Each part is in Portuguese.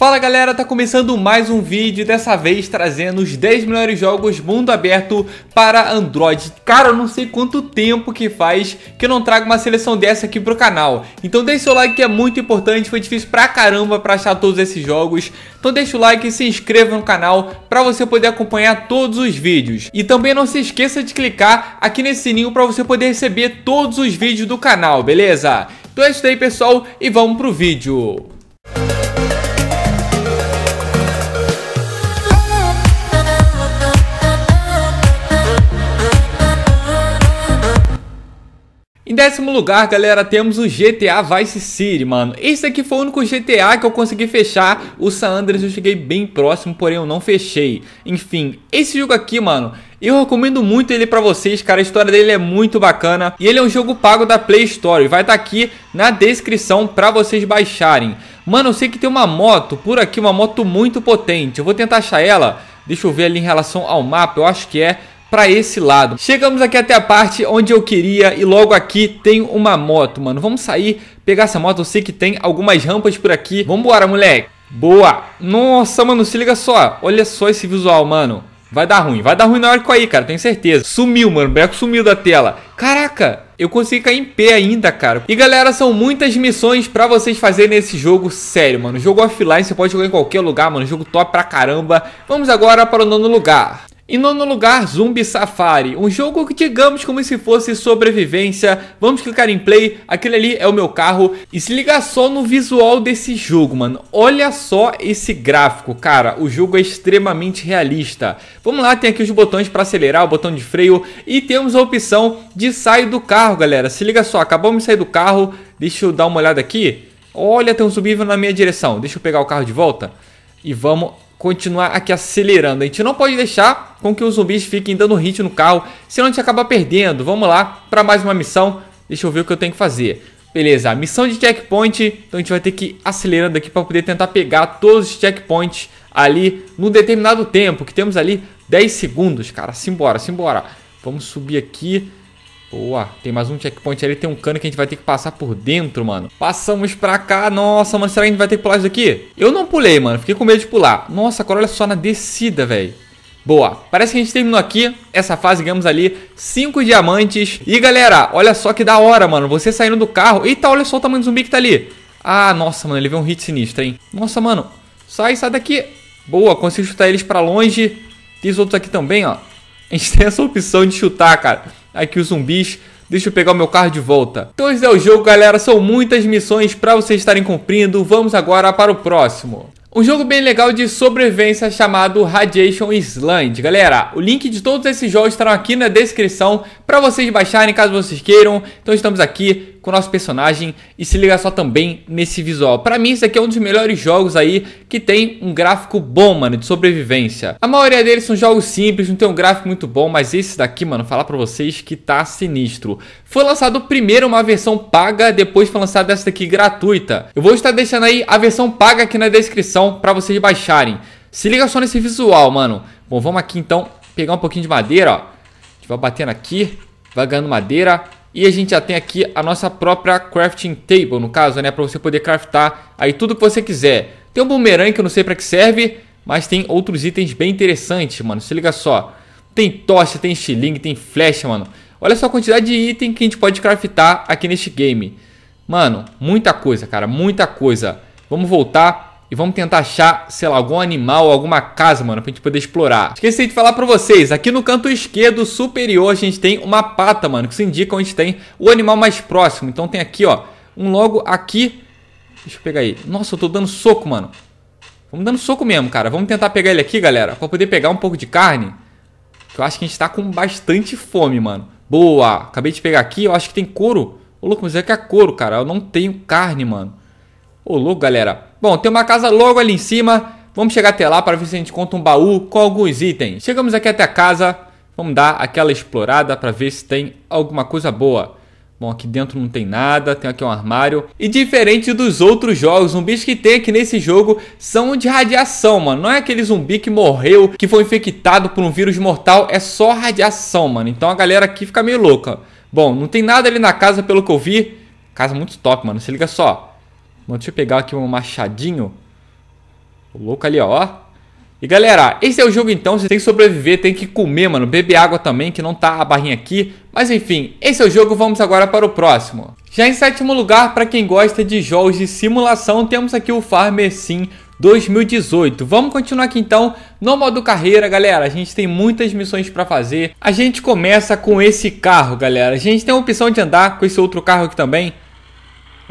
Fala galera, tá começando mais um vídeo, dessa vez trazendo os 10 melhores jogos mundo aberto para Android. Cara, eu não sei quanto tempo que faz que eu não trago uma seleção dessa aqui pro canal. Então deixa o like que é muito importante, foi difícil pra caramba pra achar todos esses jogos. Então deixa o like e se inscreva no canal pra você poder acompanhar todos os vídeos. E também não se esqueça de clicar aqui nesse sininho pra você poder receber todos os vídeos do canal, beleza? Então é isso aí pessoal e vamos pro vídeo. décimo lugar, galera, temos o GTA Vice City, mano. Esse aqui foi o único GTA que eu consegui fechar. O San Andreas eu cheguei bem próximo, porém eu não fechei. Enfim, esse jogo aqui, mano... Eu recomendo muito ele pra vocês, cara. A história dele é muito bacana. E ele é um jogo pago da Play Store. Vai estar tá aqui na descrição pra vocês baixarem. Mano, eu sei que tem uma moto por aqui, uma moto muito potente. Eu vou tentar achar ela. Deixa eu ver ali em relação ao mapa. Eu acho que é para esse lado. Chegamos aqui até a parte onde eu queria e logo aqui tem uma moto, mano. Vamos sair, pegar essa moto. Eu sei que tem algumas rampas por aqui. Vambora, moleque. Boa. Nossa, mano, se liga só. Olha só esse visual, mano. Vai dar ruim, vai dar ruim na hora que eu cair, cara, tenho certeza. Sumiu, mano, o boneco sumiu da tela. Caraca, eu consegui cair em pé ainda, cara. E galera, são muitas missões pra vocês fazerem nesse jogo sério, mano. Jogo offline, você pode jogar em qualquer lugar, mano. Jogo top pra caramba. Vamos agora para o nono lugar. Em nono lugar, Zumbi Safari, um jogo que digamos como se fosse sobrevivência. Vamos clicar em play, aquele ali é o meu carro. E se liga só no visual desse jogo, mano. Olha só esse gráfico, cara. O jogo é extremamente realista. Vamos lá, tem aqui os botões para acelerar, o botão de freio. E temos a opção de sair do carro, galera. Se liga só, acabamos de sair do carro. Deixa eu dar uma olhada aqui. Olha, tem um subível na minha direção. Deixa eu pegar o carro de volta. E vamos continuar aqui acelerando. A gente não pode deixar com que os zumbis fiquem dando hit no carro, senão a gente acaba perdendo. Vamos lá para mais uma missão. Deixa eu ver o que eu tenho que fazer. Beleza, missão de checkpoint. Então a gente vai ter que ir acelerando aqui para poder tentar pegar todos os checkpoints ali no determinado tempo, que temos ali 10 segundos, cara. Simbora, simbora. Vamos subir aqui. Boa. Tem mais um checkpoint ali. Tem um cano que a gente vai ter que passar por dentro, mano. Passamos pra cá. Nossa, mano. Será que a gente vai ter que pular isso daqui? Eu não pulei, mano. Fiquei com medo de pular. Nossa, agora olha só na descida, velho. Boa, parece que a gente terminou aqui essa fase, ganhamos ali 5 diamantes. E galera, olha só que da hora, mano, você saindo do carro. Eita, olha só o tamanho do zumbi que tá ali. Ah, nossa, mano, ele veio um hit sinistro, hein. Nossa, mano, sai, sai daqui. Boa, consigo chutar eles pra longe. Tem os outros aqui também, ó. A gente tem essa opção de chutar, cara aqui os zumbis. Deixa eu pegar o meu carro de volta. Então esse é o jogo, galera. São muitas missões para vocês estarem cumprindo. Vamos agora para o próximo. Um jogo bem legal de sobrevivência chamado Radiation Island. Galera, o link de todos esses jogos estarão aqui na descrição para vocês baixarem caso vocês queiram. Então estamos aqui com o nosso personagem e se liga só também nesse visual. Para mim esse aqui é um dos melhores jogos aí que tem um gráfico bom, mano, de sobrevivência. A maioria deles são jogos simples, não tem um gráfico muito bom, mas esse daqui, mano, falar para vocês que tá sinistro. Foi lançado primeiro uma versão paga, depois foi lançada essa daqui gratuita. Eu vou estar deixando aí a versão paga aqui na descrição para vocês baixarem. Se liga só nesse visual, mano. Bom, vamos aqui então pegar um pouquinho de madeira, ó. A gente vai batendo aqui, vai ganhando madeira. E a gente já tem aqui a nossa própria crafting table, no caso, né? Para você poder craftar aí tudo que você quiser. Tem um boomerang que eu não sei para que serve, mas tem outros itens bem interessantes, mano. Se liga só. Tem tocha, tem estilingue, tem flecha, mano. Olha só a quantidade de item que a gente pode craftar aqui neste game. Mano, muita coisa, cara, muita coisa. Vamos voltar e vamos tentar achar, sei lá, algum animal, alguma casa, mano, pra gente poder explorar. Esqueci de falar pra vocês, aqui no canto esquerdo superior a gente tem uma pata, mano, que isso indica onde tem o animal mais próximo. Então tem aqui, ó, um logo aqui. Deixa eu pegar aí. Nossa, eu tô dando soco, mano. Vamos dando soco mesmo, cara. Vamos tentar pegar ele aqui, galera, pra poder pegar um pouco de carne. Que eu acho que a gente tá com bastante fome, mano. Boa! Acabei de pegar aqui, eu acho que tem couro. Ô, louco, mas é que é couro, cara. Eu não tenho carne, mano. Ô, louco, galera. Bom, tem uma casa logo ali em cima. Vamos chegar até lá para ver se a gente conta um baú com alguns itens. Chegamos aqui até a casa. Vamos dar aquela explorada para ver se tem alguma coisa boa. Bom, aqui dentro não tem nada, tem aqui um armário. E diferente dos outros jogos, zumbis que tem aqui nesse jogo são de radiação, mano. Não é aquele zumbi que morreu, que foi infectado por um vírus mortal, é só radiação, mano. Então a galera aqui fica meio louca. Bom, não tem nada ali na casa, pelo que eu vi. Casa muito top, mano. Se liga só deixa eu pegar aqui um machadinho. O louco ali, ó. E galera, esse é o jogo então, você tem que sobreviver, tem que comer, mano, beber água também, que não tá a barrinha aqui. Mas enfim, esse é o jogo, vamos agora para o próximo. Já em sétimo lugar, para quem gosta de jogos de simulação, temos aqui o Farmer Sim 2018. Vamos continuar aqui então no modo carreira, galera. A gente tem muitas missões para fazer. A gente começa com esse carro, galera. A gente tem a opção de andar com esse outro carro aqui também.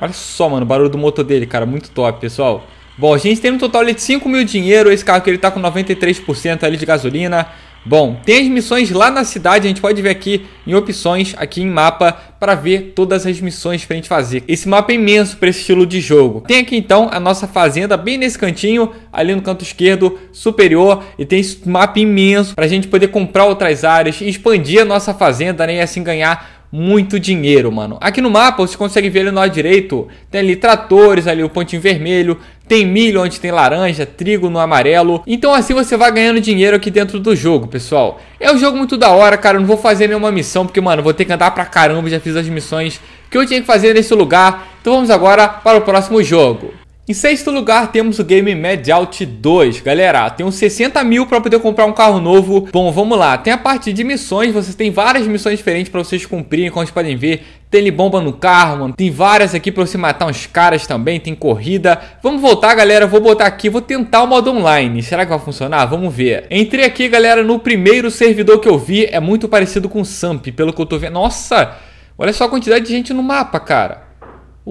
Olha só, mano, o barulho do motor dele, cara, muito top, pessoal. Bom, a gente tem um total de 5 mil dinheiro, esse carro que ele tá com 93% ali de gasolina. Bom, tem as missões lá na cidade, a gente pode ver aqui em opções, aqui em mapa, para ver todas as missões para a gente fazer. Esse mapa é imenso para esse estilo de jogo. Tem aqui então a nossa fazenda bem nesse cantinho, ali no canto esquerdo superior, e tem esse mapa imenso para a gente poder comprar outras áreas, expandir a nossa fazenda né, e assim ganhar muito dinheiro, mano. Aqui no mapa você consegue ver ali no lado direito, tem ali tratores, ali o pontinho vermelho, tem milho onde tem laranja, trigo no amarelo. Então assim você vai ganhando dinheiro aqui dentro do jogo, pessoal. É um jogo muito da hora, cara, eu não vou fazer nenhuma missão, porque, mano, vou ter que andar pra caramba, já fiz as missões que eu tinha que fazer nesse lugar. Então vamos agora para o próximo jogo. Em sexto lugar temos o game Mad Out 2. Galera, tem uns 60 mil para poder comprar um carro novo. Bom, vamos lá. Tem a parte de missões. Você tem várias missões diferentes para vocês cumprirem, como vocês podem ver. Tem bomba no carro, mano. Tem várias aqui pra você matar uns caras também. Tem corrida. Vamos voltar, galera. Vou botar aqui. Vou tentar o modo online. Será que vai funcionar? Vamos ver. Entrei aqui, galera, no primeiro servidor que eu vi. É muito parecido com o Samp, pelo que eu tô vendo. Nossa! Olha só a quantidade de gente no mapa, cara.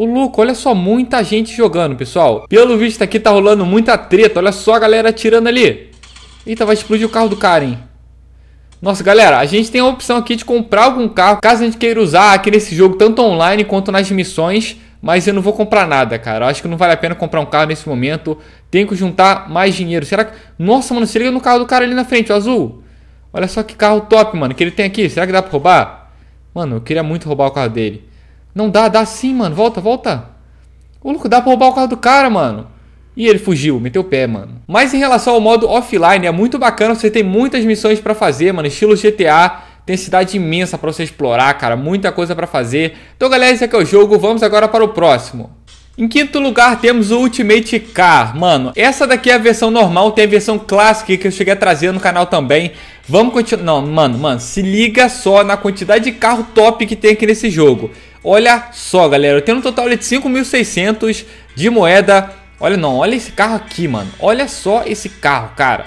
O Luca, olha só, muita gente jogando, pessoal. Pelo visto aqui tá rolando muita treta. Olha só a galera atirando ali. Eita, vai explodir o carro do cara, hein? Nossa, galera, a gente tem a opção aqui de comprar algum carro, caso a gente queira usar aqui nesse jogo, tanto online quanto nas missões. Mas eu não vou comprar nada, cara. acho que não vale a pena comprar um carro nesse momento. Tenho que juntar mais dinheiro. Será que... Nossa, mano, se liga no carro do cara ali na frente, o azul. Olha só que carro top, mano, que ele tem aqui. Será que dá pra roubar? Mano, eu queria muito roubar o carro dele. Não dá, dá sim, mano. Volta, volta. Ô, louco, dá pra roubar o carro do cara, mano. E ele fugiu, meteu o pé, mano. Mas em relação ao modo offline, é muito bacana, você tem muitas missões para fazer, mano, estilo GTA, tem cidade imensa para você explorar, cara, muita coisa para fazer. Então, galera, esse aqui é o jogo, vamos agora para o próximo. Em quinto lugar temos o Ultimate Car, mano, essa daqui é a versão normal, tem a versão clássica que eu cheguei a trazer no canal também. Vamos continuar, não, mano, mano, se liga só na quantidade de carro top que tem aqui nesse jogo. Olha só, galera, eu tenho um total de 5.600 de moeda. Olha não, olha esse carro aqui, mano, olha só esse carro, cara.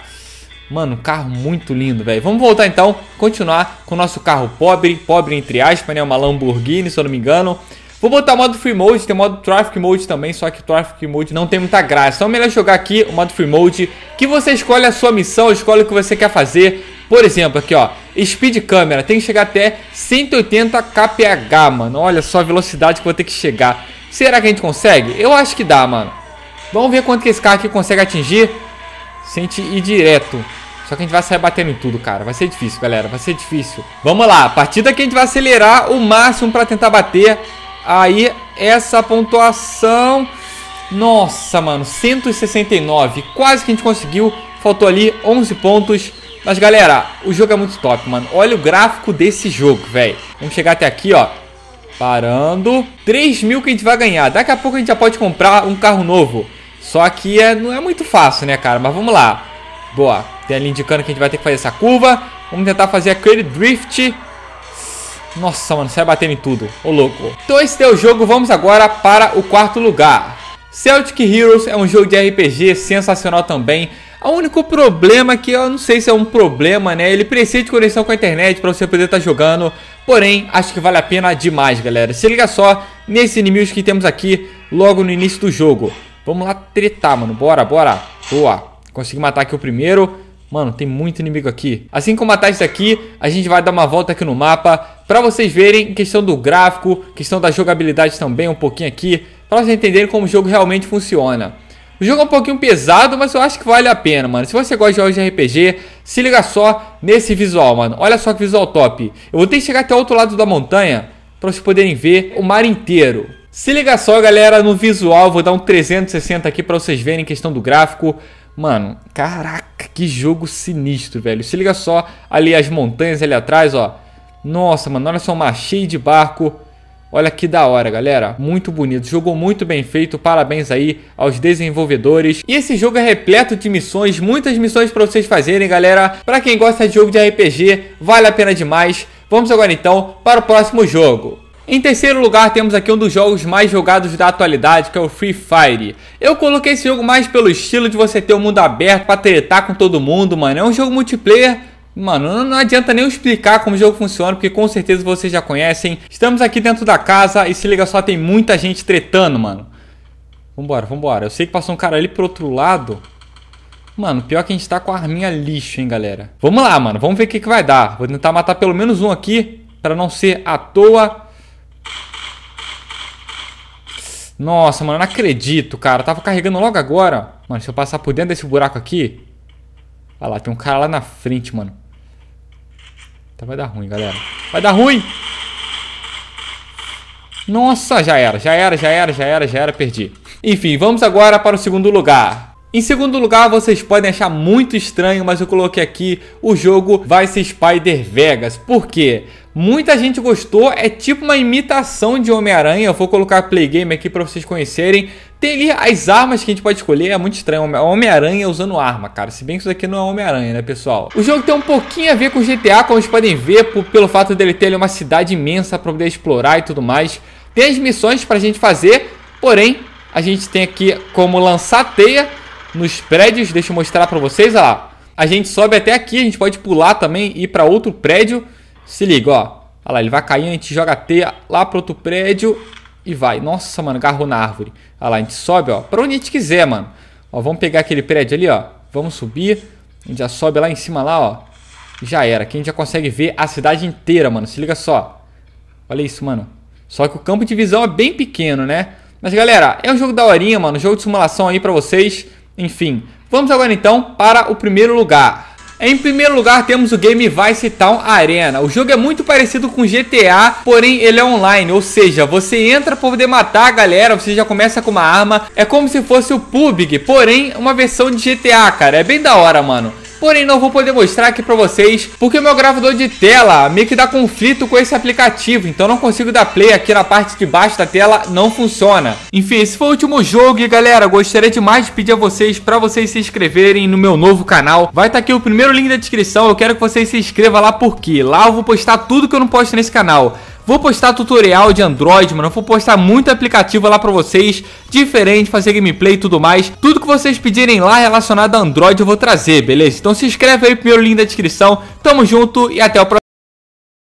Mano, um carro muito lindo, velho. Vamos voltar então, continuar com o nosso carro pobre, pobre entre aspas, né, uma Lamborghini, se eu não me engano. Vou botar o modo Free Mode, tem o modo Traffic Mode também, só que Traffic Mode não tem muita graça. Então é melhor jogar aqui o modo Free Mode, que você escolhe a sua missão, escolhe o que você quer fazer. Por exemplo, aqui ó, Speed Câmera, tem que chegar até 180 kph, mano. Olha só a velocidade que vou ter que chegar. Será que a gente consegue? Eu acho que dá, mano. Vamos ver quanto que esse carro aqui consegue atingir. Sente ir direto. Só que a gente vai sair batendo em tudo, cara. Vai ser difícil, galera. Vai ser difícil. Vamos lá. A partida que a gente vai acelerar o máximo para tentar bater Aí, essa pontuação. Nossa, mano, 169. Quase que a gente conseguiu. Faltou ali 11 pontos. Mas, galera, o jogo é muito top, mano. Olha o gráfico desse jogo, velho. Vamos chegar até aqui, ó. Parando. 3 mil que a gente vai ganhar. Daqui a pouco a gente já pode comprar um carro novo. Só que é, não é muito fácil, né, cara? Mas vamos lá. Boa. Tem ali indicando que a gente vai ter que fazer essa curva. Vamos tentar fazer aquele drift. Nossa, mano, sai batendo em tudo. Ô, louco. Então esse é o jogo, vamos agora para o quarto lugar. Celtic Heroes é um jogo de RPG sensacional também. O único problema é que eu não sei se é um problema, né? Ele precisa de conexão com a internet para você poder estar tá jogando. Porém, acho que vale a pena demais, galera. Se liga só nesses inimigos que temos aqui logo no início do jogo. Vamos lá tretar, mano. Bora, bora. Boa. Consegui matar aqui o primeiro. Mano, tem muito inimigo aqui. Assim que eu matar esse aqui, a gente vai dar uma volta aqui no mapa para vocês verem questão do gráfico, questão da jogabilidade também um pouquinho aqui, para vocês entenderem como o jogo realmente funciona. O jogo é um pouquinho pesado, mas eu acho que vale a pena, mano. Se você gosta de jogos de RPG, se liga só nesse visual, mano. Olha só que visual top. Eu vou ter que chegar até o outro lado da montanha para vocês poderem ver o mar inteiro. Se liga só, galera, no visual. Vou dar um 360 aqui para vocês verem questão do gráfico. Mano, caraca, que jogo sinistro, velho. Se liga só ali as montanhas ali atrás, ó. Nossa, mano, olha só o mar cheio de barco. Olha que da hora, galera. Muito bonito. Jogo muito bem feito. Parabéns aí aos desenvolvedores. E esse jogo é repleto de missões. Muitas missões para vocês fazerem, galera. Para quem gosta de jogo de RPG, vale a pena demais. Vamos agora então para o próximo jogo. Em terceiro lugar, temos aqui um dos jogos mais jogados da atualidade, que é o Free Fire. Eu coloquei esse jogo mais pelo estilo de você ter o um mundo aberto para tretar com todo mundo, mano. É um jogo multiplayer Mano, não adianta nem eu explicar como o jogo funciona, porque com certeza vocês já conhecem. Estamos aqui dentro da casa e se liga só, tem muita gente tretando, mano. Vambora, vambora. Eu sei que passou um cara ali pro outro lado. Mano, pior que a gente tá com a arminha lixo, hein, galera. Vamos lá, mano. Vamos ver o que, que vai dar. Vou tentar matar pelo menos um aqui, pra não ser à toa. Nossa, mano, não acredito, cara. Eu tava carregando logo agora. Mano, se eu passar por dentro desse buraco aqui... Olha lá, tem um cara lá na frente, mano. Então vai dar ruim, galera. Vai dar ruim! Nossa, já era, já era, já era, já era, já era, perdi. Enfim, vamos agora para o segundo lugar. Em segundo lugar, vocês podem achar muito estranho, mas eu coloquei aqui o jogo Vice Spider Vegas. Por quê? Muita gente gostou, é tipo uma imitação de Homem-Aranha. Eu vou colocar Play Game aqui para vocês conhecerem. Tem ali as armas que a gente pode escolher, é muito estranho. É Homem-Aranha usando arma, cara. Se bem que isso aqui não é Homem-Aranha, né, pessoal? O jogo tem um pouquinho a ver com o GTA, como vocês podem ver, por, pelo fato dele ter ali, uma cidade imensa para poder explorar e tudo mais. Tem as missões para a gente fazer, porém, a gente tem aqui como lançar teia nos prédios. Deixa eu mostrar para vocês, lá. A gente sobe até aqui, a gente pode pular também e ir para outro prédio. Se liga, ó. Olha lá, ele vai cair, a gente joga a teia lá pro outro prédio e vai. Nossa, mano, agarrou na árvore. Olha lá, a gente sobe, ó, pra onde a gente quiser, mano. Ó, vamos pegar aquele prédio ali, ó. Vamos subir. A gente já sobe lá em cima, lá, ó. Já era. Aqui a gente já consegue ver a cidade inteira, mano. Se liga só. Olha isso, mano. Só que o campo de visão é bem pequeno, né? Mas, galera, é um jogo da horinha, mano. Jogo de simulação aí pra vocês. Enfim, vamos agora então para o primeiro lugar. Em primeiro lugar, temos o game Vice Town Arena. O jogo é muito parecido com GTA, porém ele é online, ou seja, você entra para poder matar a galera, você já começa com uma arma. É como se fosse o PUBG, porém uma versão de GTA, cara. É bem da hora, mano porém não vou poder mostrar aqui pra vocês, porque o meu gravador de tela meio que dá conflito com esse aplicativo, então não consigo dar play aqui na parte de baixo da tela, não funciona. Enfim, esse foi o último jogo e galera, gostaria demais de pedir a vocês pra vocês se inscreverem no meu novo canal, vai estar tá aqui o primeiro link da descrição, eu quero que vocês se inscrevam lá porque lá eu vou postar tudo que eu não posto nesse canal. Vou postar tutorial de Android, mano. Vou postar muito aplicativo lá pra vocês, diferente, fazer gameplay e tudo mais. Tudo que vocês pedirem lá relacionado a Android eu vou trazer, beleza? Então se inscreve aí, primeiro link da descrição. Tamo junto e até o próximo.